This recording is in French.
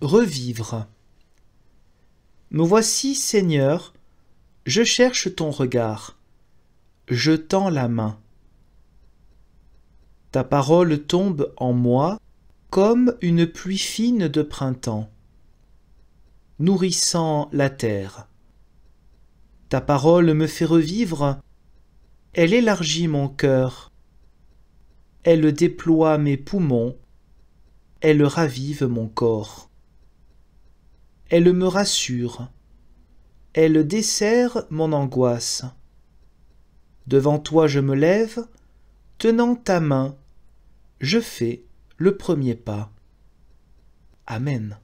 Revivre. Me voici, Seigneur, je cherche ton regard, je tends la main. Ta parole tombe en moi comme une pluie fine de printemps, nourrissant la terre. Ta parole me fait revivre, elle élargit mon cœur, elle déploie mes poumons, elle ravive mon corps. Elle me rassure. Elle dessert mon angoisse. Devant toi je me lève, tenant ta main, je fais le premier pas. Amen.